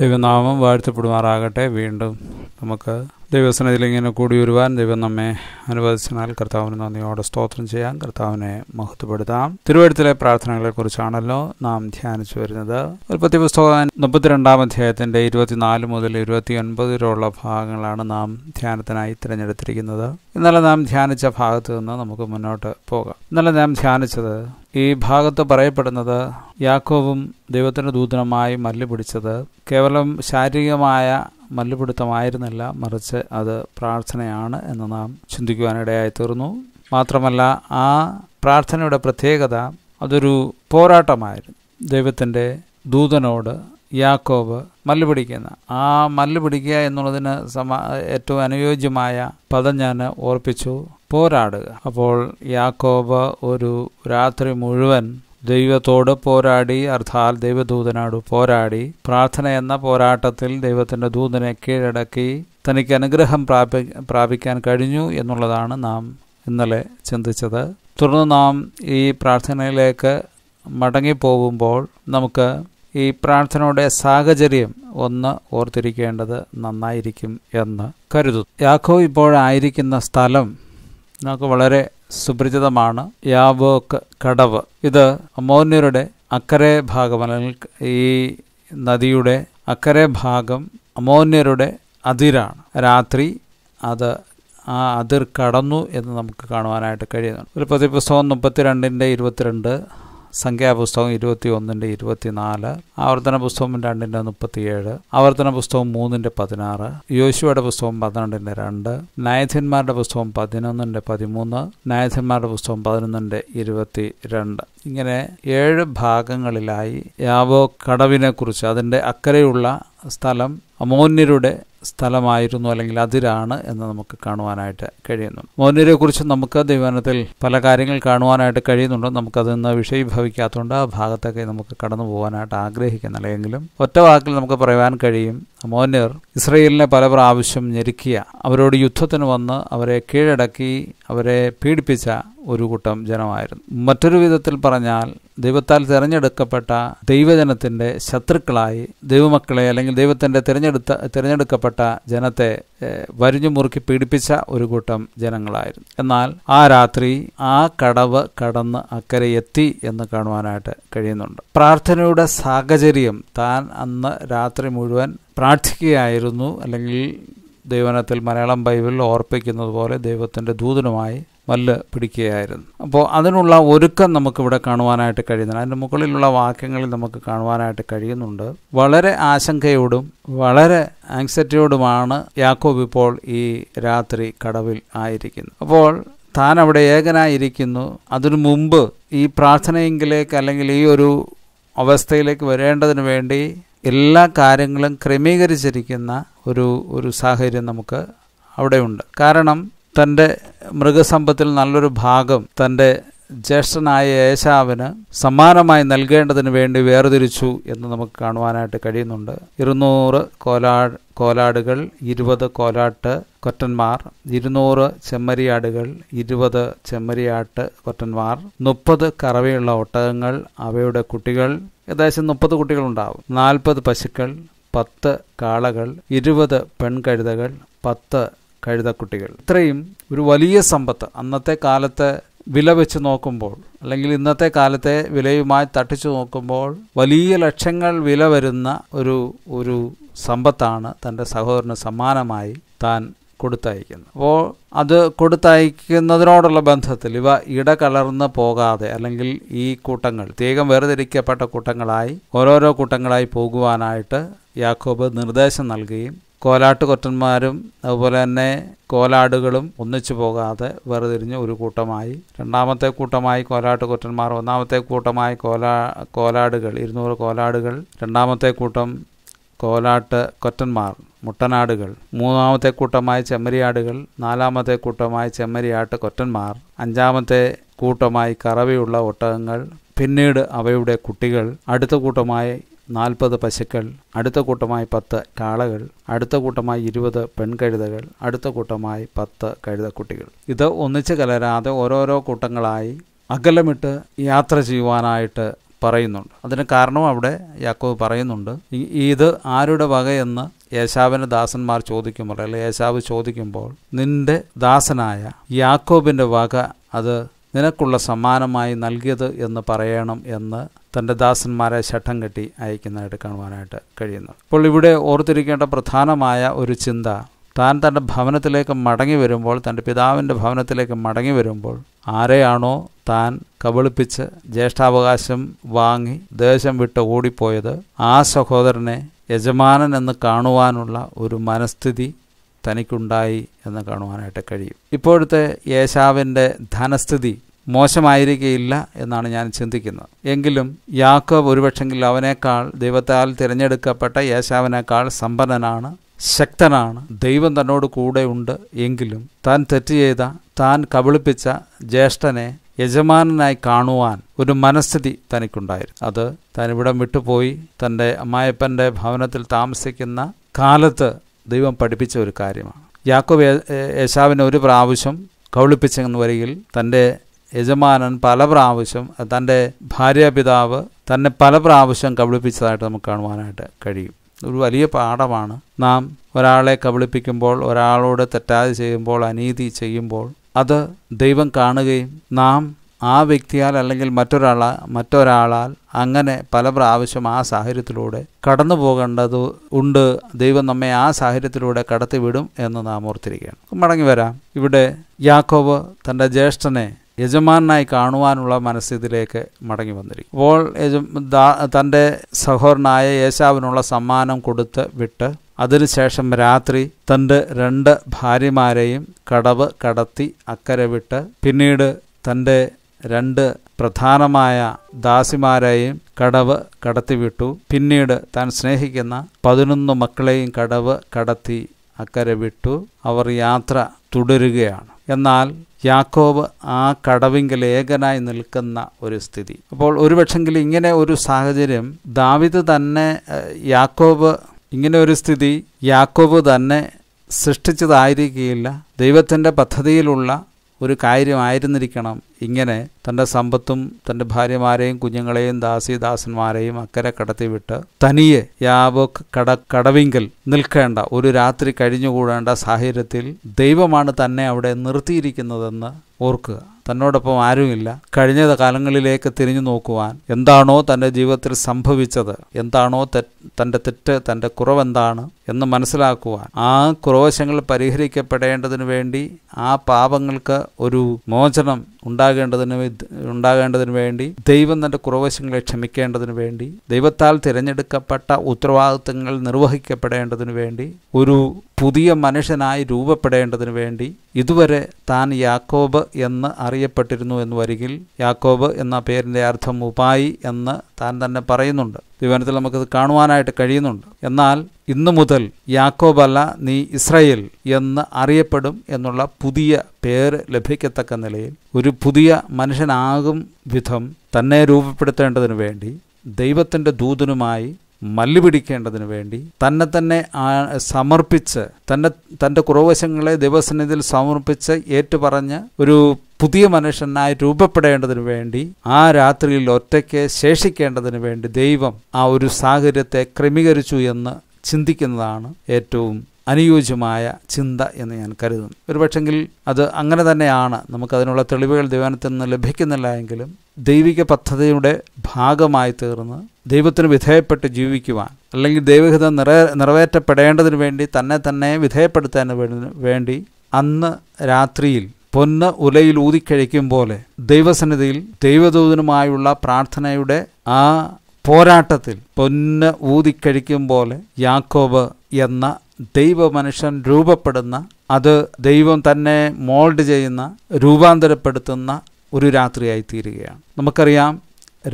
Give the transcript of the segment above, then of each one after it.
ദൈവനാമം വാഴ്ത്തപ്പെടുമാറാകട്ടെ വീണ്ടും നമുക്ക് ദൈവസനത്തിൽ ഇങ്ങനെ കൂടി വരുവാൻ ദൈവം നമ്മെ അനുവദിച്ചാൽ കർത്താവിന് നന്ദിയോടെ സ്തോത്രം ചെയ്യാം കർത്താവിനെ മഹത്വപ്പെടുത്താം തിരുവഴുത്തിലെ കുറിച്ചാണല്ലോ നാം ധ്യാനിച്ചു വരുന്നത് ഉൽപ്പത്തി പുസ്തകം മുപ്പത്തിരണ്ടാം അധ്യായത്തിന്റെ ഇരുപത്തിനാല് മുതൽ ഒൻപത് വരെയുള്ള ഭാഗങ്ങളാണ് നാം ധ്യാനത്തിനായി തിരഞ്ഞെടുത്തിരിക്കുന്നത് ഇന്നലെ നാം ധ്യാനിച്ച ഭാഗത്ത് നിന്ന് നമുക്ക് മുന്നോട്ട് പോകാം ഇന്നലെ നാം ധ്യാനിച്ചത് ഈ ഭാഗത്ത് പറയപ്പെടുന്നത് യാക്കോവും ദൈവത്തിന്റെ ദൂതനുമായി മല്ലുപിടിച്ചത് കേവലം ശാരീരികമായ മല്ലുപിടുത്തമായിരുന്നില്ല മറിച്ച് അത് പ്രാർത്ഥനയാണ് എന്ന് നാം ചിന്തിക്കുവാനിടയായി തീർന്നു മാത്രമല്ല ആ പ്രാർത്ഥനയുടെ പ്രത്യേകത അതൊരു പോരാട്ടമായിരുന്നു ദൈവത്തിൻ്റെ ദൂതനോട് യാക്കോബ് മല്ലുപിടിക്കുന്ന ആ മല്ലുപിടിക്കുക എന്നുള്ളതിന് സമാ ഏറ്റവും അനുയോജ്യമായ പദം ഞാൻ ഓർപ്പിച്ചു പോരാടുക അപ്പോൾ യാക്കോബ് ഒരു രാത്രി മുഴുവൻ ദൈവത്തോട് പോരാടി അർത്ഥാൽ ദൈവദൂതനോട് പോരാടി പ്രാർത്ഥന എന്ന പോരാട്ടത്തിൽ ദൈവത്തിൻ്റെ ദൂതനെ കീഴടക്കി തനിക്ക് അനുഗ്രഹം പ്രാപി പ്രാപിക്കാൻ കഴിഞ്ഞു എന്നുള്ളതാണ് നാം ഇന്നലെ ചിന്തിച്ചത് തുടർന്ന് നാം ഈ പ്രാർത്ഥനയിലേക്ക് മടങ്ങിപ്പോകുമ്പോൾ നമുക്ക് ഈ പ്രാർത്ഥനയുടെ സാഹചര്യം ഒന്ന് ഓർത്തിരിക്കേണ്ടത് നന്നായിരിക്കും എന്ന് കരുതുന്നു യാക്കോ ഇപ്പോഴായിരിക്കുന്ന സ്ഥലം നമുക്ക് വളരെ സുപരിചിതമാണ് യാവോക്ക് കടവ് ഇത് അമോന്യരുടെ അക്കരെ ഭാഗം അല്ലെങ്കിൽ ഈ നദിയുടെ അക്കരെ ഭാഗം അമോന്യരുടെ അതിരാണ് രാത്രി അത് ആ അതിർ കടന്നു എന്ന് നമുക്ക് കാണുവാനായിട്ട് കഴിയുന്നു ഒരു പുസ്തകം മുപ്പത്തിരണ്ടിൻ്റെ ഇരുപത്തിരണ്ട് സംഖ്യാപുസ്തകം ഇരുപത്തി ഒന്നിൻ്റെ ഇരുപത്തിനാല് ആവർത്തന പുസ്തകം രണ്ടിൻ്റെ മുപ്പത്തിയേഴ് ആവർത്തന പുസ്തകം മൂന്നിൻ്റെ പതിനാറ് യോശുവയുടെ പുസ്തകം പന്ത്രണ്ടിൻ്റെ രണ്ട് നായഥന്മാരുടെ പുസ്തകം പതിനൊന്നിൻ്റെ പതിമൂന്ന് നായഥന്മാരുടെ പുസ്തകം പതിനൊന്നിൻ്റെ ഇരുപത്തി രണ്ട് ഇങ്ങനെ ഏഴ് ഭാഗങ്ങളിലായി യാവോ കടവിനെക്കുറിച്ച് അതിൻ്റെ അക്കരയുള്ള സ്ഥലം അമോന്യരുടെ സ്ഥലമായിരുന്നു അല്ലെങ്കിൽ അതിരാണ് എന്ന് നമുക്ക് കാണുവാനായിട്ട് കഴിയുന്നു മൗനരെക്കുറിച്ച് നമുക്ക് ദൈവനത്തിൽ പല കാര്യങ്ങൾ കാണുവാനായിട്ട് കഴിയുന്നുണ്ട് നമുക്കത് ഇന്ന് വിഷയീഭവിക്കാത്തതുകൊണ്ട് ആ ഭാഗത്തൊക്കെ നമുക്ക് കടന്നു പോകാനായിട്ട് ആഗ്രഹിക്കുന്നില്ല എങ്കിലും ഒറ്റ വാക്കിൽ നമുക്ക് പറയാൻ കഴിയും മോനിർ ഇസ്രയേലിനെ പല പ്രാവശ്യം ഞെരുക്കിയ അവരോട് യുദ്ധത്തിന് വന്ന് അവരെ കീഴടക്കി അവരെ പീഡിപ്പിച്ച ഒരു കൂട്ടം ജനമായിരുന്നു മറ്റൊരു വിധത്തിൽ പറഞ്ഞാൽ ദൈവത്താൽ തിരഞ്ഞെടുക്കപ്പെട്ട ദൈവജനത്തിൻ്റെ ശത്രുക്കളായി ദൈവമക്കളെ അല്ലെങ്കിൽ ദൈവത്തിൻ്റെ തിരഞ്ഞെടുത്ത തിരഞ്ഞെടുക്കപ്പെട്ട ജനത്തെ വരിഞ്ഞു മുറുക്കി പീഡിപ്പിച്ച ഒരു കൂട്ടം ജനങ്ങളായിരുന്നു എന്നാൽ ആ രാത്രി ആ കടവ് കടന്ന് അക്കരെ എത്തി എന്ന് കാണുവാനായിട്ട് കഴിയുന്നുണ്ട് പ്രാർത്ഥനയുടെ സാഹചര്യം താൻ അന്ന് രാത്രി മുഴുവൻ പ്രാർത്ഥിക്കുകയായിരുന്നു അല്ലെങ്കിൽ ദൈവനത്തിൽ മലയാളം ബൈബിളിൽ ഓർപ്പിക്കുന്നത് പോലെ ദൈവത്തിൻ്റെ ദൂതനുമായി മല്ല് പിടിക്കുകയായിരുന്നു അപ്പോൾ അതിനുള്ള ഒരുക്കം നമുക്കിവിടെ കാണുവാനായിട്ട് കഴിയുന്നുണ്ട് അതിൻ്റെ മുകളിലുള്ള വാക്യങ്ങളിൽ നമുക്ക് കാണുവാനായിട്ട് കഴിയുന്നുണ്ട് വളരെ ആശങ്കയോടും വളരെ ആങ്സറ്റിയോടുമാണ് യാക്കോബ് ഇപ്പോൾ ഈ രാത്രി കടവിൽ ആയിരിക്കുന്നത് അപ്പോൾ താൻ അവിടെ ഏകനായിരിക്കുന്നു അതിനു മുമ്പ് ഈ പ്രാർത്ഥനയെങ്കിലേക്ക് അല്ലെങ്കിൽ ഈ ഒരു അവസ്ഥയിലേക്ക് വരേണ്ടതിന് വേണ്ടി എല്ലാ കാര്യങ്ങളും ക്രമീകരിച്ചിരിക്കുന്ന ഒരു ഒരു സാഹചര്യം നമുക്ക് അവിടെയുണ്ട് കാരണം തൻ്റെ മൃഗസമ്പത്തിൽ നല്ലൊരു ഭാഗം തൻ്റെ ജ്യേഷ്ഠനായ യേശാവിന് സമ്മാനമായി നൽകേണ്ടതിന് വേണ്ടി വേർതിരിച്ചു എന്ന് നമുക്ക് കാണുവാനായിട്ട് കഴിയുന്നുണ്ട് ഇരുന്നൂറ് കോലാ കോലാടുകൾ ഇരുപത് കോലാട്ട് കൊറ്റന്മാർ ഇരുന്നൂറ് ചെമ്മരിയാടുകൾ ഇരുപത് ചെമ്മരിയാട്ട് കൊറ്റന്മാർ മുപ്പത് കറവയുള്ള ഒട്ടകങ്ങൾ അവയുടെ കുട്ടികൾ ഏകദേശം മുപ്പത് കുട്ടികളുണ്ടാവും നാൽപ്പത് പശുക്കൾ പത്ത് കാളകൾ ഇരുപത് പെൺകഴുതകൾ പത്ത് കഴുതക്കുട്ടികൾ ഇത്രയും ഒരു വലിയ സമ്പത്ത് അന്നത്തെ കാലത്തെ വില വെച്ച് നോക്കുമ്പോൾ അല്ലെങ്കിൽ ഇന്നത്തെ കാലത്തെ വിലയുമായി തട്ടിച്ചു നോക്കുമ്പോൾ വലിയ ലക്ഷങ്ങൾ വില വരുന്ന ഒരു ഒരു സമ്പത്താണ് തൻ്റെ സഹോദരന് സമ്മാനമായി താൻ കൊടുത്തയക്കുന്നത് അപ്പോൾ അത് കൊടുത്തയക്കുന്നതിനോടുള്ള ബന്ധത്തിൽ ഇവ ഇടകലർന്ന് പോകാതെ അല്ലെങ്കിൽ ഈ കൂട്ടങ്ങൾ പ്രത്യേകം വേർതിരിക്കപ്പെട്ട കൂട്ടങ്ങളായി ഓരോരോ കൂട്ടങ്ങളായി പോകുവാനായിട്ട് യാക്കോബ് നിർദ്ദേശം നൽകുകയും കോലാട്ട് കൊറ്റന്മാരും അതുപോലെ തന്നെ കോലാടുകളും ഒന്നിച്ചു പോകാതെ വേർതിരിഞ്ഞ് ഒരു കൂട്ടമായി രണ്ടാമത്തെ കൂട്ടമായി കോലാട്ട് കൊറ്റന്മാർ ഒന്നാമത്തെ കൂട്ടമായി കോലാ കോലാടുകൾ ഇരുന്നൂറ് കോലാടുകൾ രണ്ടാമത്തെ കൂട്ടം കോലാട്ട് കൊറ്റന്മാർ മുട്ടനാടുകൾ മൂന്നാമത്തെ കൂട്ടമായ ചെമ്മരിയാടുകൾ നാലാമത്തെ കൂട്ടമായ ചെമ്മരിയാട്ട് കൊറ്റന്മാർ അഞ്ചാമത്തെ കൂട്ടമായി കറവയുള്ള ഒട്ടകങ്ങൾ പിന്നീട് അവയുടെ കുട്ടികൾ അടുത്ത കൂട്ടമായി നാൽപ്പത് പശുക്കൾ അടുത്ത കൂട്ടമായി പത്ത് കാളകൾ അടുത്ത കൂട്ടമായി ഇരുപത് പെൺകഴുതകൾ അടുത്ത കൂട്ടമായി പത്ത് കഴുതക്കുട്ടികൾ ഇത് ഒന്നിച്ച് കലരാതെ ഓരോരോ കൂട്ടങ്ങളായി അകലമിട്ട് യാത്ര ചെയ്യുവാനായിട്ട് പറയുന്നുണ്ട് അതിന് കാരണം അവിടെ യാക്കോവ് പറയുന്നുണ്ട് ഇത് ആരുടെ വകയെന്ന് യേശാവിൻ്റെ ദാസന്മാർ ചോദിക്കുമ്പോൾ അല്ലെങ്കിൽ യേശാവ് ചോദിക്കുമ്പോൾ നിന്റെ ദാസനായ യാക്കോബിൻ്റെ വക അത് നിനക്കുള്ള സമ്മാനമായി നൽകിയത് എന്ന് പറയണം എന്ന് തൻ്റെ ദാസന്മാരെ ശട്ടം കെട്ടി അയക്കുന്നതായിട്ട് കാണുവാനായിട്ട് കഴിയുന്നു അപ്പോൾ ഇവിടെ ഓർത്തിരിക്കേണ്ട പ്രധാനമായ ഒരു ചിന്ത താൻ തൻ്റെ ഭവനത്തിലേക്ക് മടങ്ങി വരുമ്പോൾ തൻ്റെ പിതാവിൻ്റെ ഭവനത്തിലേക്ക് മടങ്ങി വരുമ്പോൾ ആരെയാണോ താൻ കബളിപ്പിച്ച് ജ്യേഷ്ഠാവകാശം വാങ്ങി ദേശം വിട്ട് ഓടിപ്പോയത് ആ സഹോദരനെ യജമാനൻ എന്ന് കാണുവാനുള്ള ഒരു മനസ്ഥിതി തനിക്കുണ്ടായി എന്ന് കാണുവാനായിട്ട് കഴിയും ഇപ്പോഴത്തെ യേശാവിൻ്റെ ധനസ്ഥിതി മോശമായിരിക്കുകയില്ല എന്നാണ് ഞാൻ ചിന്തിക്കുന്നത് എങ്കിലും യാക്കോബ് ഒരുപക്ഷെങ്കിൽ അവനേക്കാൾ ദൈവത്താൽ തിരഞ്ഞെടുക്കപ്പെട്ട യേശാവിനേക്കാൾ സമ്പന്നനാണ് ശക്തനാണ് ദൈവം തന്നോട് കൂടെ ഉണ്ട് എങ്കിലും താൻ തെറ്റ് ചെയ്ത താൻ കബളിപ്പിച്ച ജ്യേഷ്ഠനെ യജമാനനായി കാണുവാൻ ഒരു മനസ്ഥിതി തനിക്കുണ്ടായിരുന്നു അത് താൻ ഇവിടം വിട്ടുപോയി തൻ്റെ അമ്മായപ്പൻ്റെ ഭവനത്തിൽ താമസിക്കുന്ന കാലത്ത് ദൈവം പഠിപ്പിച്ച ഒരു കാര്യമാണ് യാക്കോബ് യേശാവിനെ ഒരു പ്രാവശ്യം കൗളിപ്പിച്ചെന്ന് വരികിൽ തൻ്റെ യജമാനൻ പല പ്രാവശ്യം തൻ്റെ ഭാര്യാപിതാവ് തന്നെ പല പ്രാവശ്യം കബളിപ്പിച്ചതായിട്ട് നമുക്ക് കാണുവാനായിട്ട് കഴിയും ഒരു വലിയ പാഠമാണ് നാം ഒരാളെ കബളിപ്പിക്കുമ്പോൾ ഒരാളോട് തെറ്റാതെ ചെയ്യുമ്പോൾ അനീതി ചെയ്യുമ്പോൾ അത് ദൈവം കാണുകയും നാം ആ വ്യക്തിയാൽ അല്ലെങ്കിൽ മറ്റൊരാളാ മറ്റൊരാളാൽ അങ്ങനെ പല പ്രാവശ്യം ആ സാഹചര്യത്തിലൂടെ കടന്നു പോകേണ്ടത് ഉണ്ട് ദൈവം നമ്മെ ആ സാഹചര്യത്തിലൂടെ കടത്തിവിടും എന്ന് നാം ഓർത്തിരിക്കുകയാണ് മടങ്ങി വരാം ഇവിടെ യാക്കോബ് തൻ്റെ ജ്യേഷ്ഠനെ യജമാനായി കാണുവാനുള്ള മനസ്സിതിലേക്ക് മടങ്ങി വന്നിരിക്കും അപ്പോൾ യജ തൻ്റെ സഹോദരനായ യേശാവിനുള്ള സമ്മാനം കൊടുത്ത് വിട്ട് അതിനുശേഷം രാത്രി തൻ്റെ രണ്ട് ഭാര്യമാരെയും കടവ് കടത്തി അക്കരെ വിട്ട് പിന്നീട് തൻ്റെ രണ്ട് പ്രധാനമായ ദാസിമാരെയും കടവ് കടത്തിവിട്ടു പിന്നീട് താൻ സ്നേഹിക്കുന്ന പതിനൊന്ന് മക്കളെയും കടവ് കടത്തി അക്കരെ വിട്ടു അവർ യാത്ര തുടരുകയാണ് എന്നാൽ യാക്കോബ് ആ കടവിങ്കിൽ ഏകനായി നിൽക്കുന്ന ഒരു സ്ഥിതി അപ്പോൾ ഒരുപക്ഷെങ്കിൽ ഇങ്ങനെ ഒരു സാഹചര്യം ദാവിദ് തന്നെ യാക്കോബ് ഇങ്ങനെ ഒരു സ്ഥിതി യാക്കോബ് തന്നെ സൃഷ്ടിച്ചതായിരിക്കില്ല ദൈവത്തിൻ്റെ പദ്ധതിയിലുള്ള ഒരു കാര്യമായിരുന്നിരിക്കണം ഇങ്ങനെ തൻ്റെ സമ്പത്തും തൻ്റെ ഭാര്യമാരെയും കുഞ്ഞുങ്ങളെയും ദാസി ദാസന്മാരെയും അക്കരെ കടത്തിവിട്ട് തനിയെ യാബോക്ക് കട കടവിങ്കൽ നിൽക്കേണ്ട ഒരു രാത്രി കഴിഞ്ഞുകൂടേണ്ട സാഹചര്യത്തിൽ ദൈവമാണ് തന്നെ അവിടെ നിർത്തിയിരിക്കുന്നതെന്ന് ഓർക്കുക തന്നോടൊപ്പം ആരുമില്ല കഴിഞ്ഞ കാലങ്ങളിലേക്ക് തിരിഞ്ഞു നോക്കുവാൻ എന്താണോ തൻ്റെ ജീവിതത്തിൽ സംഭവിച്ചത് എന്താണോ തൻ്റെ തെറ്റ് തൻ്റെ കുറവെന്താണ് എന്ന് മനസ്സിലാക്കുവാൻ ആ കുറവശങ്ങൾ പരിഹരിക്കപ്പെടേണ്ടതിന് വേണ്ടി ആ പാപങ്ങൾക്ക് ഒരു മോചനം ഉണ്ടാകും ഉണ്ടാകേണ്ടതിന് ഉണ്ടാകേണ്ടതിന് വേണ്ടി ദൈവം തൻ്റെ കുറവശങ്ങളെ ക്ഷമിക്കേണ്ടതിന് വേണ്ടി ദൈവത്താൽ തിരഞ്ഞെടുക്കപ്പെട്ട ഉത്തരവാദിത്തങ്ങൾ നിർവഹിക്കപ്പെടേണ്ടതിന് വേണ്ടി ഒരു പുതിയ മനുഷ്യനായി രൂപപ്പെടേണ്ടതിന് വേണ്ടി ഇതുവരെ താൻ യാക്കോബ് എന്ന് അറിയപ്പെട്ടിരുന്നു എന്ന് വരികിൽ യാക്കോബ് എന്ന പേരിൻ്റെ അർത്ഥം ഉപായി എന്ന് താൻ തന്നെ പറയുന്നുണ്ട് വിവനത്തിൽ നമുക്കത് കാണുവാനായിട്ട് കഴിയുന്നുണ്ട് എന്നാൽ ഇന്നു മുതൽ യാക്കോബല്ല നീ ഇസ്രയേൽ എന്ന് അറിയപ്പെടും എന്നുള്ള പുതിയ പേര് ലഭിക്കത്തക്ക നിലയിൽ ഒരു പുതിയ മനുഷ്യനാകും വിധം തന്നെ രൂപപ്പെടുത്തേണ്ടതിന് വേണ്ടി ദൈവത്തിൻ്റെ ദൂതനുമായി മല്ലുപിടിക്കേണ്ടതിന് വേണ്ടി തന്നെ തന്നെ സമർപ്പിച്ച് തന്നെ തൻ്റെ കുറവശങ്ങളെ ദൈവസന്നിധിയിൽ സമർപ്പിച്ച് ഏറ്റുപറഞ്ഞ് ഒരു പുതിയ മനുഷ്യനായി രൂപപ്പെടേണ്ടതിന് വേണ്ടി ആ രാത്രിയിൽ ഒറ്റയ്ക്ക് ശേഷിക്കേണ്ടതിന് വേണ്ടി ദൈവം ആ ഒരു സാഹചര്യത്തെ ക്രമീകരിച്ചു എന്ന് ചിന്തിക്കുന്നതാണ് ഏറ്റവും അനുയോജ്യമായ ചിന്ത എന്ന് ഞാൻ കരുതുന്നു ഒരുപക്ഷെങ്കിൽ അത് അങ്ങനെ തന്നെയാണ് നമുക്കതിനുള്ള തെളിവുകൾ ദൈവനത്തിൽ നിന്ന് ലഭിക്കുന്നില്ല എങ്കിലും ദൈവിക പദ്ധതിയുടെ ഭാഗമായി തീർന്ന് ദൈവത്തിന് വിധേയപ്പെട്ട് ജീവിക്കുവാൻ അല്ലെങ്കിൽ ദൈവഹിതം നിറ നിറവേറ്റപ്പെടേണ്ടതിന് വേണ്ടി തന്നെ തന്നെ വിധേയപ്പെടുത്താൻ വേണ്ടി അന്ന് രാത്രിയിൽ പൊന്ന് ഉലയിൽ ഊതിക്കഴിക്കും പോലെ ദൈവസന്നിധിയിൽ ദൈവദൂതനുമായുള്ള പ്രാർത്ഥനയുടെ ആ പോരാട്ടത്തിൽ പൊന്ന് ഊതിക്കഴിക്കും പോലെ യാക്കോബ് എന്ന ദൈവമനുഷ്യൻ രൂപപ്പെടുന്ന അത് ദൈവം തന്നെ മോൾഡ് ചെയ്യുന്ന രൂപാന്തരപ്പെടുത്തുന്ന ഒരു രാത്രിയായി തീരുകയാണ് നമുക്കറിയാം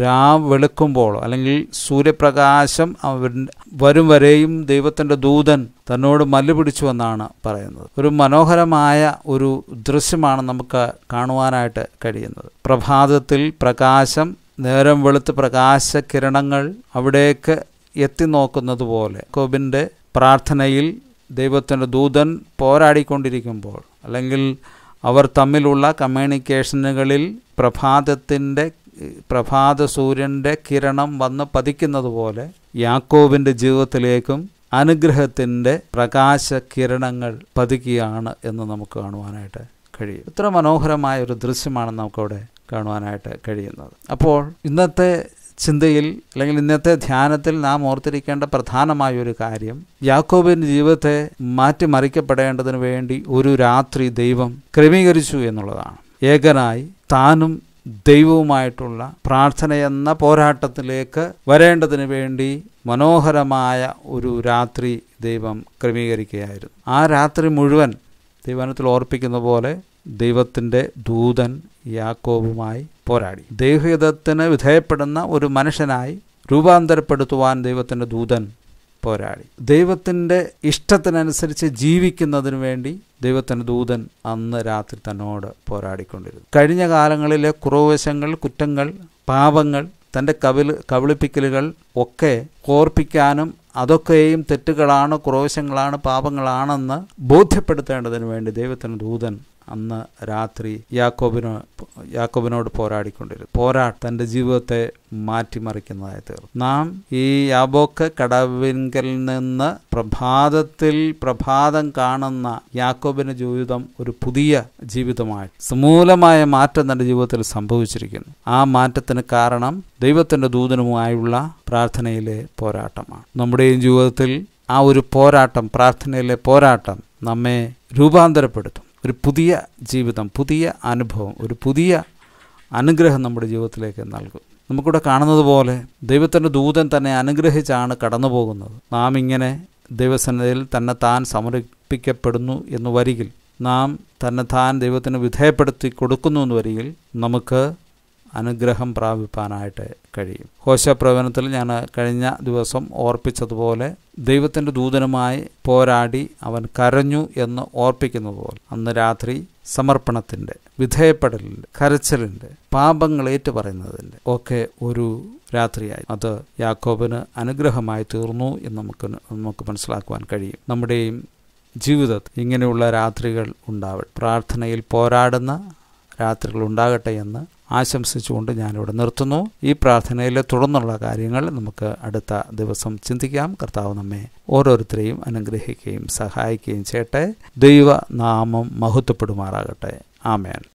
രാവ് വെളുക്കുമ്പോൾ അല്ലെങ്കിൽ സൂര്യപ്രകാശം അവൻ വരും വരെയും ദൈവത്തിൻ്റെ ദൂതൻ തന്നോട് മല്ലു പിടിച്ചു എന്നാണ് പറയുന്നത് ഒരു മനോഹരമായ ഒരു ദൃശ്യമാണ് നമുക്ക് കാണുവാനായിട്ട് കഴിയുന്നത് പ്രഭാതത്തിൽ പ്രകാശം നേരം വെളുത്ത് പ്രകാശ കിരണങ്ങൾ അവിടേക്ക് എത്തി നോക്കുന്നത് പോലെ കോബിൻ്റെ പ്രാർത്ഥനയിൽ ദൈവത്തിൻ്റെ ദൂതൻ പോരാടിക്കൊണ്ടിരിക്കുമ്പോൾ അല്ലെങ്കിൽ അവർ തമ്മിലുള്ള കമ്മ്യൂണിക്കേഷനുകളിൽ പ്രഭാതത്തിൻ്റെ പ്രഭാത സൂര്യൻ്റെ കിരണം വന്ന് പതിക്കുന്നത് പോലെ യാക്കോവിൻ്റെ ജീവിതത്തിലേക്കും അനുഗ്രഹത്തിൻ്റെ പ്രകാശ കിരണങ്ങൾ പതിക്കുകയാണ് എന്ന് നമുക്ക് കാണുവാനായിട്ട് കഴിയും ഇത്ര മനോഹരമായ ഒരു ദൃശ്യമാണ് നമുക്കവിടെ കാണുവാനായിട്ട് കഴിയുന്നത് അപ്പോൾ ഇന്നത്തെ ചിന്തയിൽ അല്ലെങ്കിൽ ഇന്നത്തെ ധ്യാനത്തിൽ നാം ഓർത്തിരിക്കേണ്ട പ്രധാനമായ ഒരു കാര്യം യാക്കോബിൻ്റെ ജീവിതത്തെ മാറ്റിമറിക്കപ്പെടേണ്ടതിന് വേണ്ടി ഒരു രാത്രി ദൈവം ക്രമീകരിച്ചു എന്നുള്ളതാണ് ഏകനായി താനും ദൈവവുമായിട്ടുള്ള പ്രാർത്ഥന എന്ന പോരാട്ടത്തിലേക്ക് വരേണ്ടതിന് വേണ്ടി മനോഹരമായ ഒരു രാത്രി ദൈവം ക്രമീകരിക്കുകയായിരുന്നു ആ രാത്രി മുഴുവൻ ദൈവനത്തിൽ ഓർപ്പിക്കുന്ന പോലെ ദൈവത്തിൻ്റെ ദൂതൻ യാക്കോബുമായി പോരാടി ദൈവഹിതത്തിന് വിധേയപ്പെടുന്ന ഒരു മനുഷ്യനായി രൂപാന്തരപ്പെടുത്തുവാൻ ദൈവത്തിൻ്റെ ദൂതൻ പോരാളി ദൈവത്തിൻ്റെ ഇഷ്ടത്തിനനുസരിച്ച് ജീവിക്കുന്നതിന് വേണ്ടി ദൈവത്തിൻ്റെ ദൂതൻ അന്ന് രാത്രി തന്നോട് പോരാടിക്കൊണ്ടിരുന്നു കഴിഞ്ഞ കാലങ്ങളിലെ കുറവശങ്ങൾ കുറ്റങ്ങൾ പാപങ്ങൾ തൻ്റെ കവിൽ കബളിപ്പിക്കലുകൾ ഒക്കെ ഓർപ്പിക്കാനും അതൊക്കെയും തെറ്റുകളാണ് ക്രോശങ്ങളാണ് പാപങ്ങളാണെന്ന് ബോധ്യപ്പെടുത്തേണ്ടതിന് വേണ്ടി ദൈവത്തിന് ദൂതൻ അന്ന് രാത്രി യാക്കോബിനോ യാക്കോബിനോട് പോരാടിക്കൊണ്ടിരുന്നു പോരാട്ടം തൻ്റെ ജീവിതത്തെ മാറ്റിമറിക്കുന്നതായി തീർന്നു നാം ഈ യാബോക്ക് കടവിങ്കൽ നിന്ന് പ്രഭാതത്തിൽ പ്രഭാതം കാണുന്ന യാക്കോബിൻ്റെ ജീവിതം ഒരു പുതിയ ജീവിതമായി സമൂലമായ മാറ്റം തൻ്റെ ജീവിതത്തിൽ സംഭവിച്ചിരിക്കുന്നു ആ മാറ്റത്തിന് കാരണം ദൈവത്തിൻ്റെ ദൂതനുമായുള്ള പ്രാർത്ഥനയിലെ പോരാട്ടമാണ് നമ്മുടെയും ജീവിതത്തിൽ ആ ഒരു പോരാട്ടം പ്രാർത്ഥനയിലെ പോരാട്ടം നമ്മെ രൂപാന്തരപ്പെടുത്തും ഒരു പുതിയ ജീവിതം പുതിയ അനുഭവം ഒരു പുതിയ അനുഗ്രഹം നമ്മുടെ ജീവിതത്തിലേക്ക് നൽകും നമുക്കിവിടെ കാണുന്നത് പോലെ ദൈവത്തിൻ്റെ ദൂതൻ തന്നെ അനുഗ്രഹിച്ചാണ് കടന്നു പോകുന്നത് നാം ഇങ്ങനെ ദൈവസന്നതയിൽ തന്നെ താൻ സമർപ്പിക്കപ്പെടുന്നു എന്ന് വരികിൽ നാം തന്നെ താൻ ദൈവത്തിന് വിധേയപ്പെടുത്തി കൊടുക്കുന്നു എന്ന് വരികിൽ നമുക്ക് അനുഗ്രഹം പ്രാപിപ്പാനായിട്ട് കഴിയും ഹോശ പ്രവചനത്തിൽ ഞാൻ കഴിഞ്ഞ ദിവസം ഓർപ്പിച്ചതുപോലെ ദൈവത്തിൻ്റെ ദൂതനുമായി പോരാടി അവൻ കരഞ്ഞു എന്ന് ഓർപ്പിക്കുന്നത് പോലെ അന്ന് രാത്രി സമർപ്പണത്തിൻ്റെ വിധേയപ്പെടലിൻ്റെ കരച്ചിലിൻ്റെ പാപങ്ങൾ ഏറ്റുപറയുന്നതിൻ്റെ ഒക്കെ ഒരു രാത്രിയായി അത് യാക്കോബിന് അനുഗ്രഹമായി തീർന്നു എന്ന് നമുക്ക് നമുക്ക് മനസ്സിലാക്കുവാൻ കഴിയും നമ്മുടെയും ജീവിതത്തിൽ ഇങ്ങനെയുള്ള രാത്രികൾ ഉണ്ടാവട്ടെ പ്രാർത്ഥനയിൽ പോരാടുന്ന രാത്രികൾ ഉണ്ടാകട്ടെ എന്ന് ആശംസിച്ചുകൊണ്ട് ഞാനിവിടെ നിർത്തുന്നു ഈ പ്രാർത്ഥനയിലെ തുടർന്നുള്ള കാര്യങ്ങൾ നമുക്ക് അടുത്ത ദിവസം ചിന്തിക്കാം കർത്താവ് നമ്മെ ഓരോരുത്തരെയും അനുഗ്രഹിക്കുകയും സഹായിക്കുകയും ചെയ്യട്ടെ ദൈവനാമം മഹത്വപ്പെടുമാറാകട്ടെ ആമേൻ